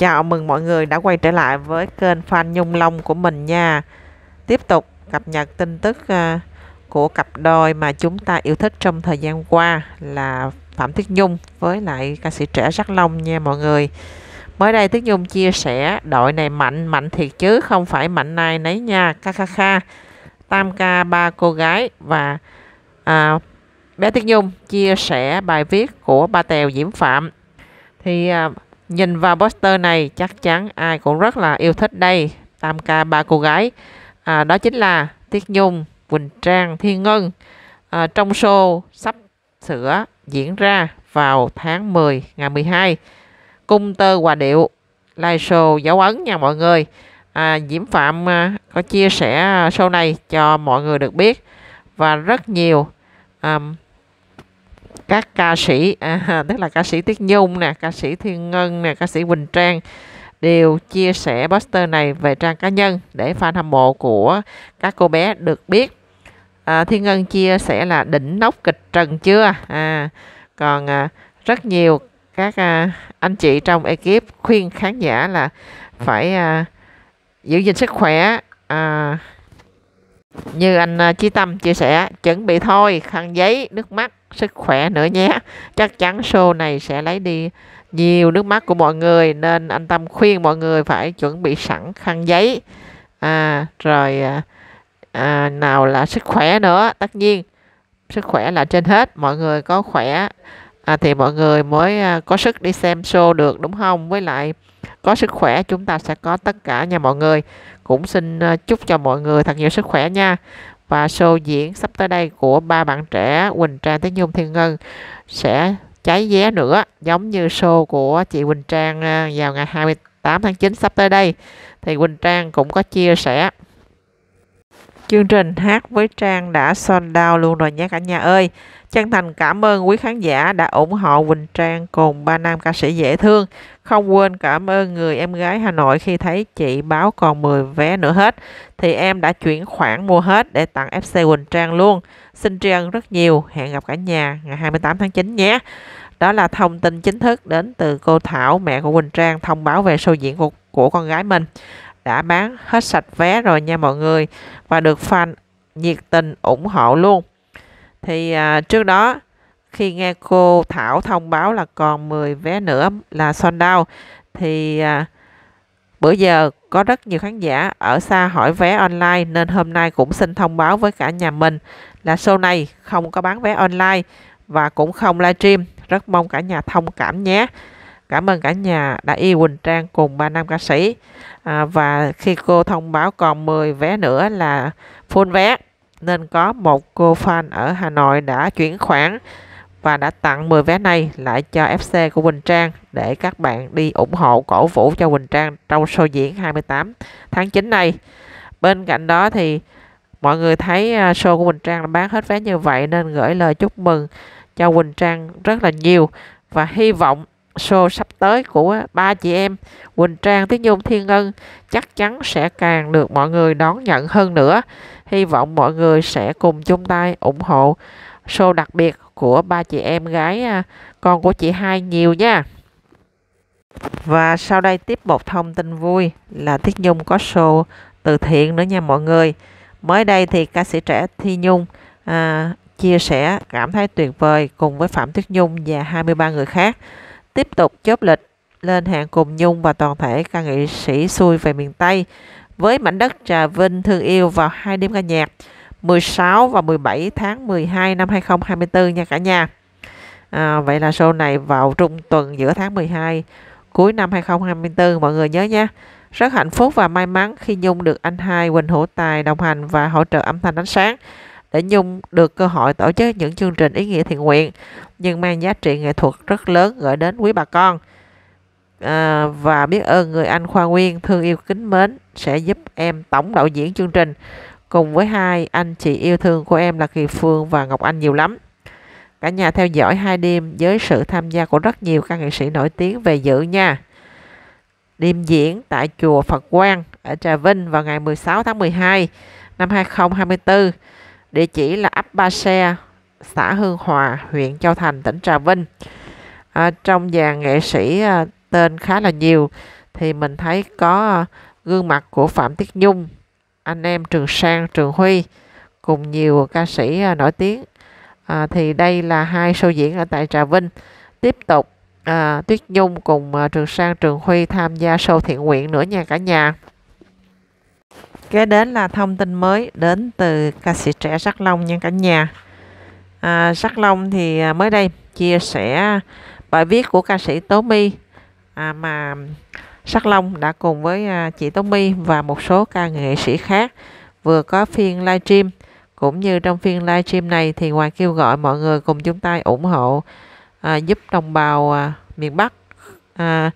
Chào mừng mọi người đã quay trở lại với kênh fan Nhung Long của mình nha. Tiếp tục cập nhật tin tức à, của cặp đôi mà chúng ta yêu thích trong thời gian qua là Phạm thiết Nhung với lại ca sĩ trẻ sắc Long nha mọi người. Mới đây thiết Nhung chia sẻ đội này mạnh, mạnh thiệt chứ không phải mạnh này nấy nha, kha kha kha. Tam ca ba cô gái và à, bé thiết Nhung chia sẻ bài viết của ba Tèo Diễm Phạm. Thì à, Nhìn vào poster này chắc chắn ai cũng rất là yêu thích đây. Tam ca ba cô gái. À, đó chính là Tiết Nhung, Quỳnh Trang, Thiên Ngân. À, trong show sắp sửa diễn ra vào tháng 10 ngày 12. Cung tơ hòa điệu live show dấu ấn nha mọi người. À, Diễm Phạm à, có chia sẻ show này cho mọi người được biết và rất nhiều um, các ca sĩ à, tức là ca sĩ Tiết Nhung nè ca sĩ Thiên Ngân nè ca sĩ Quỳnh Trang đều chia sẻ poster này về trang cá nhân để fan hâm mộ của các cô bé được biết à, Thiên Ngân chia sẻ là đỉnh nóc kịch trần chưa à, còn à, rất nhiều các à, anh chị trong ekip khuyên khán giả là phải à, giữ gìn sức khỏe à, như anh à, Chí Tâm chia sẻ chuẩn bị thôi khăn giấy nước mắt sức khỏe nữa nhé chắc chắn show này sẽ lấy đi nhiều nước mắt của mọi người nên anh Tâm khuyên mọi người phải chuẩn bị sẵn khăn giấy à, rồi à, à nào là sức khỏe nữa tất nhiên sức khỏe là trên hết mọi người có khỏe à, thì mọi người mới à, có sức đi xem show được đúng không với lại có sức khỏe chúng ta sẽ có tất cả nha mọi người cũng xin ờ, chúc cho mọi người thật nhiều sức khỏe nha và show diễn sắp tới đây của ba bạn trẻ Quỳnh Trang Thế Nhung Thiên Ngân sẽ cháy vé nữa giống như show của chị Quỳnh Trang ờ, vào ngày 28 tháng 9 sắp tới đây thì Quỳnh Trang cũng có chia sẻ Chương trình Hát với Trang đã sold out luôn rồi nhé cả nhà ơi. Chân thành cảm ơn quý khán giả đã ủng hộ Quỳnh Trang cùng ba nam ca sĩ dễ thương. Không quên cảm ơn người em gái Hà Nội khi thấy chị báo còn 10 vé nữa hết. Thì em đã chuyển khoản mua hết để tặng FC Quỳnh Trang luôn. Xin tri ân rất nhiều. Hẹn gặp cả nhà ngày 28 tháng 9 nhé. Đó là thông tin chính thức đến từ cô Thảo, mẹ của Quỳnh Trang, thông báo về show diễn của, của con gái mình đã bán hết sạch vé rồi nha mọi người và được fan nhiệt tình ủng hộ luôn thì à, trước đó khi nghe cô Thảo thông báo là còn 10 vé nữa là sold out thì à, bữa giờ có rất nhiều khán giả ở xa hỏi vé online nên hôm nay cũng xin thông báo với cả nhà mình là show này không có bán vé online và cũng không livestream rất mong cả nhà thông cảm nhé Cảm ơn cả nhà đã yêu Quỳnh Trang cùng ba nam ca sĩ. À, và khi cô thông báo còn 10 vé nữa là full vé nên có một cô fan ở Hà Nội đã chuyển khoản và đã tặng 10 vé này lại cho FC của Quỳnh Trang để các bạn đi ủng hộ cổ vũ cho Quỳnh Trang trong show diễn 28 tháng 9 này. Bên cạnh đó thì mọi người thấy à, show của Quỳnh Trang đã bán hết vé như vậy nên gửi lời chúc mừng cho Quỳnh Trang rất là nhiều và hy vọng show sắp tới của ba chị em Quỳnh Trang, Tiết Dung, Thiên Ngân chắc chắn sẽ càng được mọi người đón nhận hơn nữa. Hy vọng mọi người sẽ cùng chung tay ủng hộ show đặc biệt của ba chị em gái à, con của chị hai nhiều nha. Và sau đây tiếp một thông tin vui là Tiết Nhung có show từ thiện nữa nha mọi người. Mới đây thì ca sĩ trẻ Thi Nhung à, chia sẻ cảm thấy tuyệt vời cùng với Phạm Tuyết Nhung và 23 người khác tiếp tục chốt lịch lên hạng cùng Nhung và toàn thể ca nghệ sĩ xuôi về miền Tây với mảnh đất Trà Vinh thương yêu vào hai đêm ca nhạc 16 và 17 tháng 12 năm 2024 nha cả nhà. À, vậy là show này vào trung tuần giữa tháng 12 cuối năm 2024 mọi người nhớ nha. Rất hạnh phúc và may mắn khi Nhung được anh hai Quỳnh Hữu Tài đồng hành và hỗ trợ âm thanh ánh sáng để Nhung được cơ hội tổ chức những chương trình ý nghĩa thiện nguyện nhưng mang giá trị nghệ thuật rất lớn gửi đến quý bà con. À, và biết ơn người anh Khoa Nguyên thương yêu kính mến sẽ giúp em tổng đạo diễn chương trình cùng với hai anh chị yêu thương của em là Kỳ Phương và Ngọc Anh nhiều lắm. Cả nhà theo dõi hai đêm với sự tham gia của rất nhiều các nghệ sĩ nổi tiếng về dự nha. Đêm diễn tại chùa Phật Quang ở Trà Vinh vào ngày 16 tháng 12 năm 2024 Địa chỉ là ấp Ba Xe, xã Hương Hòa, huyện Châu Thành, tỉnh Trà Vinh. À, trong dàn nghệ sĩ à, tên khá là nhiều thì mình thấy có à, gương mặt của Phạm Tiết Nhung, anh em Trường Sang, Trường Huy cùng nhiều ca sĩ à, nổi tiếng. À, thì đây là hai show diễn ở tại Trà Vinh. Tiếp tục à, Tuyết Nhung cùng à, Trường Sang, Trường Huy tham gia show thiện nguyện nữa nha cả nhà kế đến là thông tin mới đến từ ca sĩ trẻ Sắc Long nha cả nhà à, Sắc Long thì à, mới đây chia sẻ bài viết của ca sĩ Tố My à, mà Sắc Long đã cùng với à, chị Tố My và một số ca nghệ sĩ khác vừa có phiên livestream cũng như trong phiên livestream này thì ngoài kêu gọi mọi người cùng chúng ta ủng hộ à, giúp đồng bào à, miền Bắc à,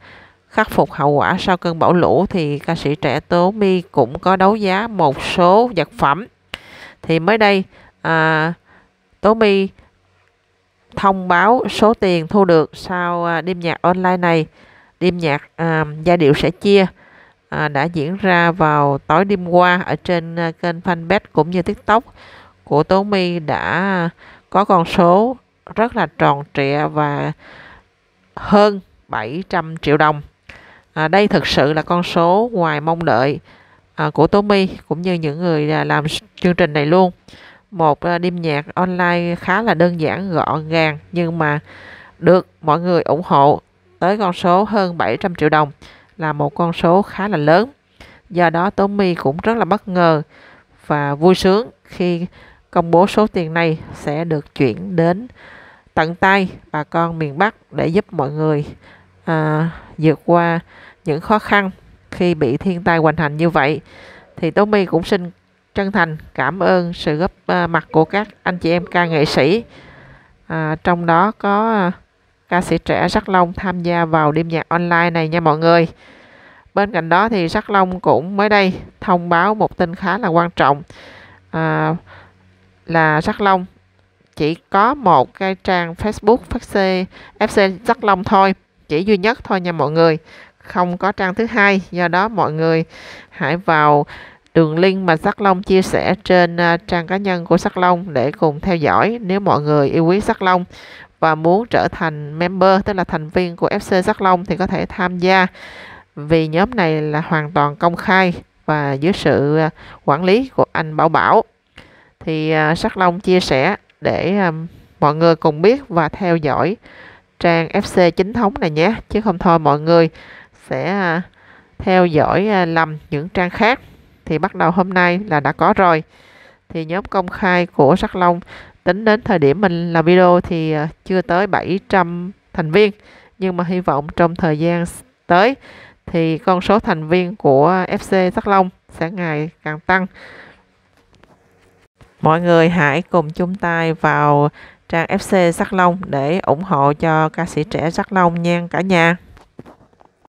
khắc phục hậu quả sau cơn bão lũ thì ca sĩ trẻ Tố My cũng có đấu giá một số vật phẩm. Thì mới đây à, Tố My thông báo số tiền thu được sau à, đêm nhạc online này. Đêm nhạc à, giai điệu sẽ chia à, đã diễn ra vào tối đêm qua ở trên à, kênh fanpage cũng như tiktok của Tố My đã có con số rất là tròn trịa và hơn 700 triệu đồng à, đây thực sự là con số ngoài mong đợi à, của My cũng như những người à, làm chương trình này luôn một à, đêm nhạc online khá là đơn giản gọn gàng nhưng mà được mọi người ủng hộ tới con số hơn 700 triệu đồng là một con số khá là lớn. Do đó Tố My cũng rất là bất ngờ và vui sướng khi công bố số tiền này sẽ được chuyển đến tận tay bà con miền Bắc để giúp mọi người à, vượt qua những khó khăn khi bị thiên tai hoành hành như vậy thì Tố My cũng xin chân thành cảm ơn sự góp à, mặt của các anh chị em ca nghệ sĩ à, trong đó có à, ca sĩ trẻ Sắc Long tham gia vào đêm nhạc online này nha mọi người bên cạnh đó thì Sắc Long cũng mới đây thông báo một tin khá là quan trọng à, là Sắc Long chỉ có một cái trang Facebook FC FC Sắc Long thôi chỉ duy nhất thôi nha mọi người không có trang thứ hai do đó mọi người hãy vào đường link mà Sắc Long chia sẻ trên à, trang cá nhân của Sắc Long để cùng theo dõi nếu mọi người yêu quý Sắc Long và muốn trở thành member tức là thành viên của FC Sắc Long thì có thể tham gia vì nhóm này là hoàn toàn công khai và dưới sự à, quản lý của anh Bảo Bảo thì à, Sắc Long chia sẻ để mọi người cùng biết và theo dõi trang FC chính thống này nhé chứ không thôi mọi người sẽ à, theo dõi à, lầm những trang khác thì bắt đầu hôm nay là đã có rồi thì nhóm công khai của Sắc Long tính đến thời điểm mình làm video thì à, chưa tới 700 thành viên nhưng mà hy vọng trong thời gian tới thì con số thành viên của FC Sắc Long sẽ ngày càng tăng mọi người hãy cùng chung tay vào trang FC Sắc Long để ủng hộ cho ca sĩ trẻ Sắc Long nha cả nhà.